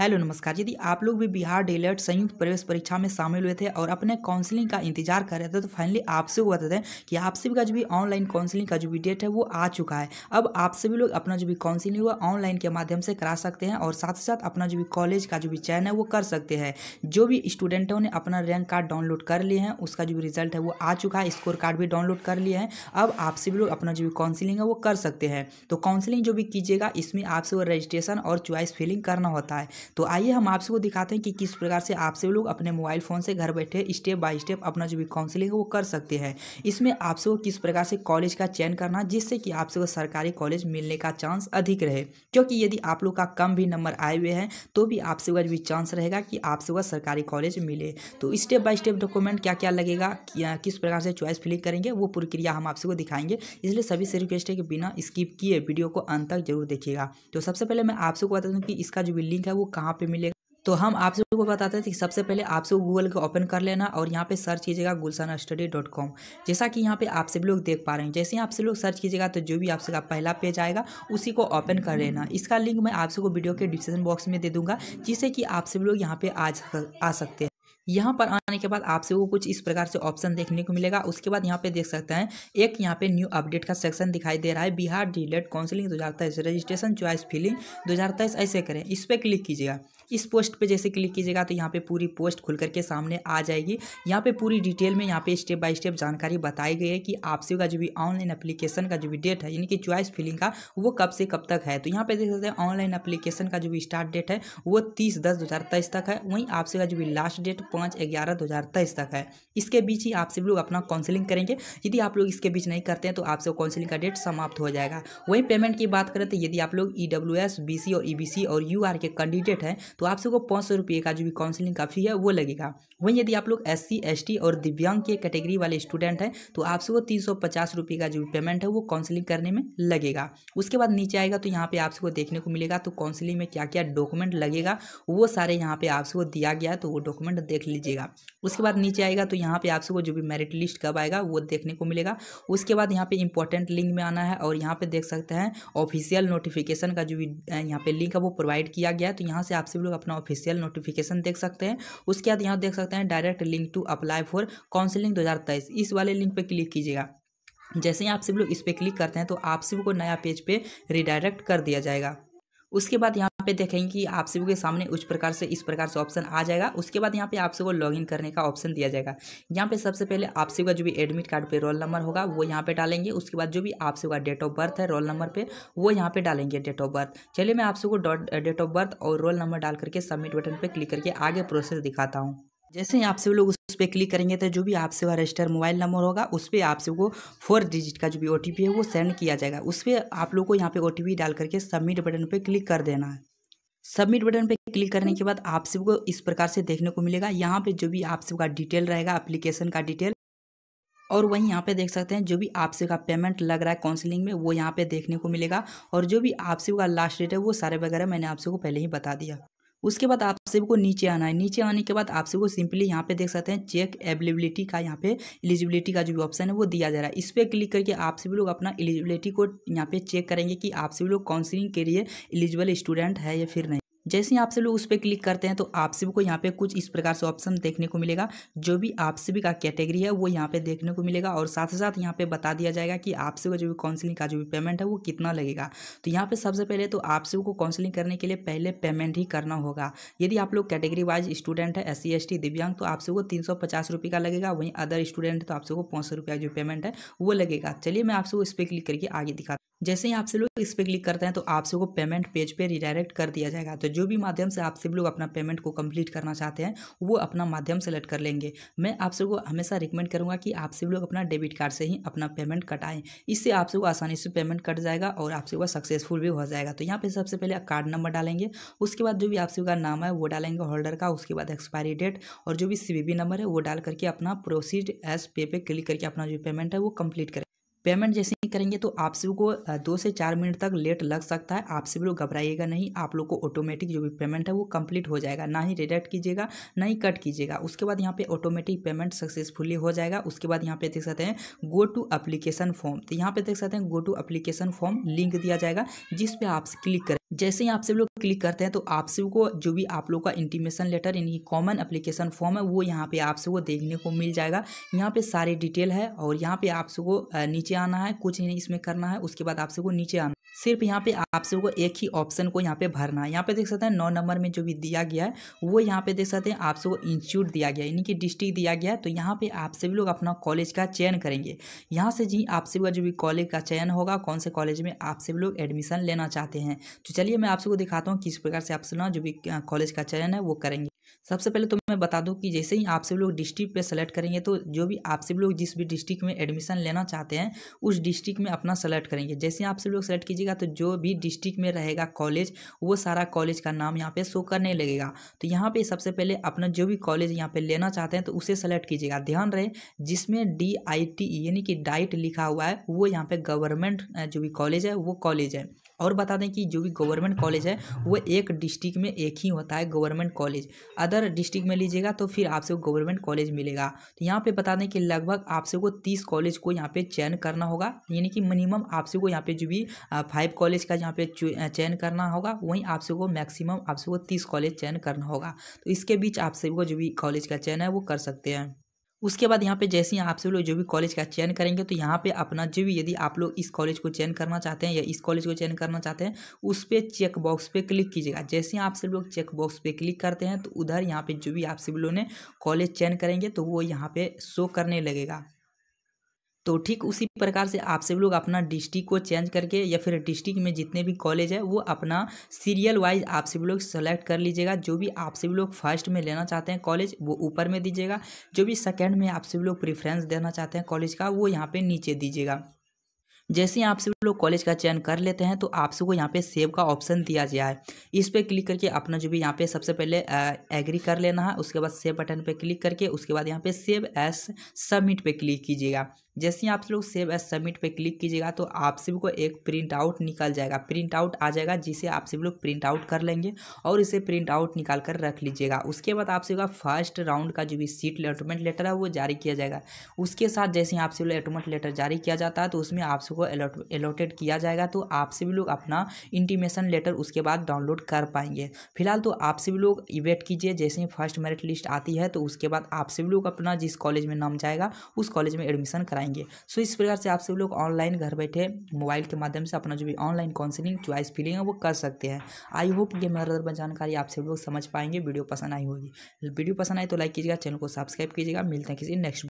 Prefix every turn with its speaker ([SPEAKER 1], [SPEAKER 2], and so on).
[SPEAKER 1] Hello नमस्कार यदि आप लोग भी बिहार डेलेट संयुक्त प्रवेश परीक्षा में शामिल हुए थे और अपने काउंसलिंग का इंतजार कर रहे थे तो फाइनली आपसे को बता दें कि आप सभी का जो भी ऑनलाइन काउंसलिंग का जो भी डेट है वो आ चुका है अब आप सभी लोग अपना जो भी काउंसलिंग हुआ ऑनलाइन के माध्यम से करा सकते हैं और साथ ही साथ अपना जो भी कॉलेज का जो भी चयन है वो कर सकते हैं जो भी स्टूडेंटों ने अपना रैंक कार्ड डाउनलोड कर लिए हैं उसका जो भी रिजल्ट है वो आ चुका है स्कोर कार्ड भी डाउनलोड कर लिए हैं अब आप सभी लोग अपना जो भी काउंसिलिंग है वो कर सकते हैं तो काउंसिलिंग जो भी कीजिएगा इसमें आपसे वो रजिस्ट्रेशन और च्वाइस फिलिंग करना होता है तो आइए हम आपसे वो दिखाते हैं कि किस प्रकार से आपसे लोग अपने मोबाइल फ़ोन से घर बैठे स्टेप बाय स्टेप अपना जो भी काउंसिलिंग है वो कर सकते हैं इसमें आपसे वो किस प्रकार से कॉलेज का चयन करना जिससे कि आपसे वो सरकारी कॉलेज मिलने का चांस अधिक रहे क्योंकि यदि आप लोग का कम भी नंबर आए हुए हैं तो भी आपसे वह भी चांस रहेगा कि आपसे वह सरकारी कॉलेज मिले तो स्टेप बाय स्टेप डॉक्यूमेंट क्या क्या लगेगा किस प्रकार से चॉइस फिलिंग करेंगे वो प्रक्रिया हम आपसे को दिखाएंगे इसलिए सभी से रिक्वेस्ट है कि बिना स्किप किए वीडियो को अंत तक जरूर देखिएगा तो सबसे पहले मैं आपसे को बता दूँ कि इसका जो भी लिंक है वो कहाँ पे मिलेगा तो हम आप सब को बताते थे सबसे पहले आप सब गूगल को ओपन कर लेना और यहाँ पे सर्च कीजिएगा गुलशन स्टडी डॉट कॉम जैसा कि यहाँ पे आप सब लोग देख पा रहे हैं जैसे ही आप सब लोग सर्च कीजिएगा तो जो भी आप सबका पहला पेज आएगा उसी को ओपन कर लेना इसका लिंक मैं आप सबको वीडियो के डिस्क्रिप्शन बॉक्स में दे दूंगा जिससे कि आप सब लोग यहाँ पे आ, आ सकते हैं यहाँ पर आने के बाद आपसे वो कुछ इस प्रकार से ऑप्शन देखने को मिलेगा उसके बाद यहाँ पे देख सकते हैं एक यहाँ पे न्यू अपडेट का सेक्शन दिखाई दे रहा है बिहार डीलेट काउंसिलिंग दो रजिस्ट्रेशन चॉइस फिलिंग दो ऐसे करें इस पर क्लिक कीजिएगा इस पोस्ट पे जैसे क्लिक कीजिएगा तो यहाँ पे पूरी पोस्ट खुल करके सामने आ जाएगी यहाँ पे पूरी डिटेल में यहाँ पे स्टेप बाय स्टेप जानकारी बताई गई है कि आपसे का जो भी ऑनलाइन एप्लीकेशन का जो भी डेट है यानी कि चॉइस फिलिंग का वो कब से कब तक है तो यहाँ पे देख सकते हैं ऑनलाइन एप्लीकेशन का जो भी स्टार्ट डेट है वो तीस दस दो तक है वहीं आपसे का जो भी लास्ट डेट पाँच ग्यारह दो हज़ार तेईस तक है इसके बीच ही आप सब लोग अपना काउंसलिंग करेंगे यदि आप लोग इसके बीच नहीं करते हैं तो आपसे काउंसलिंग का डेट समाप्त हो जाएगा वहीं पेमेंट की बात करें तो यदि आप लोग E W S B C और ई बी सी और यू आर के कैंडिडेट हैं तो आप सबको पाँच सौ रुपये का जो भी काउंसलिंग का फी है वो लगेगा वहीं यदि आप लोग एस सी एस टी और दिव्यांग के कैटेगरी वाले स्टूडेंट हैं तो आप सबको तीन सौ पचास रुपये का जो भी पेमेंट है वो काउंसलिंग करने में लगेगा उसके बाद नीचे आएगा तो यहाँ पे आप सबको देखने को मिलेगा तो काउंसलिंग में क्या क्या डॉक्यूमेंट लगेगा वो सारे यहाँ पे आप सबको दिया गया है तो वो डॉक्यूमेंट देख लीजिएगा उसके बाद नीचे आएगा तो यहाँ पे आप सबको जो भी मेरिट लिस्ट कब आएगा वो देखने को मिलेगा उसके बाद यहाँ पे इंपॉर्टेंट लिंक में आना है और यहाँ पे देख सकते हैं ऑफिशियल नोटिफिकेशन का जो भी यहाँ पे लिंक है वो प्रोवाइड किया गया है तो यहाँ से आप सभी लोग अपना ऑफिशियल नोटिफिकेशन देख सकते हैं उसके बाद यहाँ देख सकते हैं direct link to apply for counselling दो इस वाले लिंक पर क्लिक कीजिएगा जैसे ही आप सभी लोग इस पर क्लिक करते हैं तो आप सभी को नया पेज पर रिडायरेक्ट कर दिया जाएगा उसके बाद यहाँ पे देखेंगे कि आप सभी के सामने उस प्रकार से इस प्रकार से ऑप्शन आ जाएगा उसके बाद यहाँ पे आप सबको लॉगिन करने का ऑप्शन दिया जाएगा यहाँ पे सबसे पहले आप सभी का जो भी एडमिट कार्ड पे रोल नंबर होगा वो यहाँ पे डालेंगे उसके बाद जो भी आप सभी का डेट ऑफ बर्थ है रोल नंबर पे वो यहाँ पे डालेंगे डेट ऑफ बर्थ चलिए मैं आप सबको डेट ऑफ बर्थ और रोल नंबर डाल करके सबमिट बटन पर क्लिक करके आगे प्रोसेस दिखाता हूँ जैसे ही आप सभी लोग उस पर क्लिक करेंगे तो जो भी आपसे सेवा रजिस्टर मोबाइल नंबर होगा उस पर आप सबको फोर डिजिट का जो भी ओ है वो सेंड किया जाएगा उस पर आप लोग को यहाँ पे ओ डाल करके सबमिट बटन पर क्लिक कर देना है सबमिट बटन पे क्लिक करने के हम्म। बाद आप सबको इस प्रकार से देखने को मिलेगा यहाँ पे जो भी आप सबका डिटेल रहेगा एप्लीकेशन का डिटेल और वहीं यहाँ पे देख सकते हैं जो भी आपसे का पेमेंट लग रहा है काउंसलिंग में वो यहाँ पे देखने को मिलेगा और जो भी आप सबका लास्ट डेट है वो सारे वगैरह मैंने आप सबको पहले ही बता दिया उसके बाद आप सबको नीचे आना है नीचे आने के बाद आप सबको सिंपली यहाँ पे देख सकते हैं चेक एवेलेबिलिटी का यहाँ पे एलिजिबिलिटी का जो भी ऑप्शन है वो दिया जा रहा है इस पर क्लिक करके आप सभी लोग अपना एलिजिबिलिटी को यहाँ पे चेक करेंगे कि आप सभी लोग काउंसिलिंग के लिए एलिजिबल स्टूडेंट है या फिर नहीं जैसे ही आपसे लोग उस पर क्लिक करते हैं तो आपसे भी को यहाँ पे कुछ इस प्रकार से ऑप्शन देखने को मिलेगा जो भी आपसे सभी का कैटेगरी है वो यहाँ पे देखने को मिलेगा और साथ ही साथ यहाँ पे बता दिया जाएगा कि आपसे जो भी काउंसलिंग का जो भी पेमेंट है वो कितना लगेगा तो यहाँ पे सबसे पहले तो आपसे को काउंसलिंग करने के लिए पहले पेमेंट ही करना होगा यदि आप लोग कैटेगरी वाइज स्टूडेंट है एस सी दिव्यांग तो आप सबको तीन का लगेगा वहीं अदर स्टूडेंट तो आप सबको पाँच जो पेमेंट है वो लगेगा चलिए मैं आपसे इस पर क्लिक करके आगे दिखा जैसे ही आपसे लोग इस पर क्लिक करते हैं तो आप सबको पेमेंट पेज पे रिडायरेक्ट कर दिया जाएगा तो जो भी माध्यम से आप सब लोग अपना पेमेंट को कंप्लीट करना चाहते हैं वो अपना माध्यम सेलेक्ट कर लेंगे मैं आप सबको हमेशा रिकमेंड करूँगा कि आप सब लोग अपना डेबिट कार्ड से ही अपना पेमेंट कटाएं इससे आप सबको आसानी से पेमेंट कट जाएगा और आप सबका सक्सेसफुल भी हो जाएगा तो यहाँ पर सबसे पहले कार्ड नंबर डालेंगे उसके बाद जो भी आप सबका नाम है वो डालेंगे होल्डर का उसके बाद एक्सपायरी डेट और जो भी सी नंबर है वो डाल करके अपना प्रोसीड एस पे पे क्लिक करके अपना जो पेमेंट है वो कंप्लीट करें पेमेंट जैसे ही करेंगे तो आप सभी को दो से चार मिनट तक लेट लग सकता है आप सभी लोग घबराइएगा नहीं आप लोग को ऑटोमेटिक जो भी पेमेंट है वो कंप्लीट हो जाएगा ना ही रिडक्ट कीजिएगा ना ही कट कीजिएगा उसके बाद यहाँ पे ऑटोमेटिक पेमेंट सक्सेसफुली हो जाएगा उसके बाद यहाँ पे देख सकते हैं गो टू अप्लीकेशन फॉर्म तो यहाँ पे देख सकते हैं go to application form link दिया जाएगा जिस पर आप क्लिक करें जैसे ही आप सब लोग क्लिक करते हैं तो आप सबको जो भी आप लोग का इंटीमेशन लेटर यानी कॉमन एप्लीकेशन फॉर्म है वो यहाँ पे आप सबको देखने को मिल जाएगा यहाँ पे सारे डिटेल है और यहाँ पे आप सबको नीचे आना है कुछ नहीं इसमें करना है उसके बाद आप सबको नीचे आना सिर्फ यहाँ पे आप सबको एक ही ऑप्शन को यहाँ पे भरना है यहाँ पे देख सकते हैं नौ नंबर में जो भी दिया गया है वो यहाँ पे देख सकते हैं आप सबको इंस्टीट्यूट दिया गया है यानी कि डिस्ट्रिक्ट दिया गया है तो यहाँ पे आप सभी लोग अपना कॉलेज का चयन करेंगे यहाँ से जी आप सभी का जो भी कॉलेज का चयन होगा कौन से कॉलेज में आप सभी लोग एडमिशन लेना चाहते हैं तो चलिए मैं आप सबको दिखाता हूँ किस प्रकार से आप ना जो भी कॉलेज का चयन है वो करेंगे सबसे पहले तो मैं बता दूं कि जैसे ही आप सभी लोग डिस्ट्रिक्ट पे सेलेक्ट करेंगे तो जो भी आप सभी लोग जिस भी डिस्ट्रिक्ट में एडमिशन लेना चाहते हैं उस डिस्ट्रिक्ट में अपना सेलेक्ट करेंगे जैसे आप सभी लोग सेलेक्ट कीजिएगा तो जो भी डिस्ट्रिक्ट में रहेगा कॉलेज वो सारा कॉलेज का नाम यहाँ पे शो करने लगेगा तो यहाँ पे सबसे पहले अपना जो भी कॉलेज यहाँ पे लेना चाहते हैं तो उसे सेलेक्ट कीजिएगा ध्यान रहे जिसमें डी e यानी कि डाइट e लिखा हुआ है वो यहाँ पे गवर्नमेंट जो भी कॉलेज है वो कॉलेज है और बता दें कि जो भी गवर्नमेंट कॉलेज है वो एक डिस्ट्रिक्ट में एक ही होता है गवर्नमेंट कॉलेज अदर डिस्ट्रिक्ट में लीजिएगा तो फिर आपसे वो गवर्नमेंट कॉलेज मिलेगा तो यहाँ पे बता दें कि लगभग आपसे को तीस कॉलेज को यहाँ पे चयन करना होगा यानी कि मिनिमम आपसे को यहाँ पे जो भी फाइव कॉलेज का यहाँ पे चयन करना होगा वहीं आपसे को मैक्सिमम आपसे को तीस कॉलेज चयन करना होगा तो इसके बीच आपसे को जो भी कॉलेज का चयन है वो कर सकते हैं उसके बाद यहाँ पे जैसे ही आप सब लोग जो भी कॉलेज का चयन करेंगे तो यहाँ पे अपना जो भी यदि आप लोग इस कॉलेज को चयन करना चाहते हैं या इस कॉलेज को चयन करना चाहते हैं उस पर चेक बॉक्स पे क्लिक कीजिएगा जैसे ही आप सब लोग चेक बॉक्स पे क्लिक करते हैं तो उधर यहाँ पे जो भी आप सब लोग ने कॉलेज चयन करेंगे तो वो यहाँ पर शो करने लगेगा तो ठीक उसी प्रकार से आप सब लोग अपना डिस्ट्रिक्ट को चेंज करके या फिर डिस्ट्रिक्ट में जितने भी कॉलेज है वो अपना सीरियल वाइज आप सब लोग सेलेक्ट कर लीजिएगा जो भी आप सब लोग फर्स्ट में लेना चाहते हैं कॉलेज वो ऊपर में दीजिएगा जो भी सेकेंड में आप सब लोग प्रिफ्रेंस देना चाहते हैं कॉलेज का वो यहाँ पर नीचे दीजिएगा जैसे ही आप सभी लोग कॉलेज का चयन कर लेते हैं तो आप सबको यहाँ पे सेव का ऑप्शन दिया गया है इस पर क्लिक करके अपना जो भी यहाँ पे सबसे पहले एग्री कर लेना है उसके बाद सेव बटन पे क्लिक करके उसके बाद यहाँ पे सेव एस सबमिट पे क्लिक कीजिएगा जैसे ही आप लोग सेव एस सबमिट पे क्लिक कीजिएगा तो आप सभी को एक प्रिंट आउट निकल जाएगा प्रिंट आउट आ जाएगा जिसे आप सभी लोग प्रिंट आउट कर लेंगे और इसे प्रिंट आउट निकाल कर रख लीजिएगा उसके बाद आप सभी का फर्स्ट राउंड का जो भी सीट अलॉटमेंट लेटर है वो जारी किया जाएगा उसके साथ जैसे ही आप सभी लोग अलॉटमेंट लेटर जारी किया जाता है तो उसमें आप सबको अलॉटेड किया जाएगा तो आप सभी लोग अपना इंटीमेशन लेटर उसके बाद डाउनलोड कर पाएंगे फिलहाल तो आप सभी लोग वेट कीजिए जैसे ही फर्स्ट मेरिट लिस्ट आती है तो उसके बाद आप सभी लोग अपना जिस कॉलेज में नाम जाएगा उस कॉलेज में एडमिशन कराएंगे पाएंगे सो इस प्रकार से आप सभी लोग ऑनलाइन घर बैठे मोबाइल के माध्यम से अपना जो भी ऑनलाइन काउंसिलिंग च्वाइस फीलिंग है वो कर सकते हैं आई होप ये महत्वपूर्ण जानकारी आप सभी लोग समझ पाएंगे वीडियो पसंद आई होगी वीडियो पसंद आई तो लाइक कीजिएगा चैनल को सब्सक्राइब कीजिएगा मिलते हैं किसी नेक्स्ट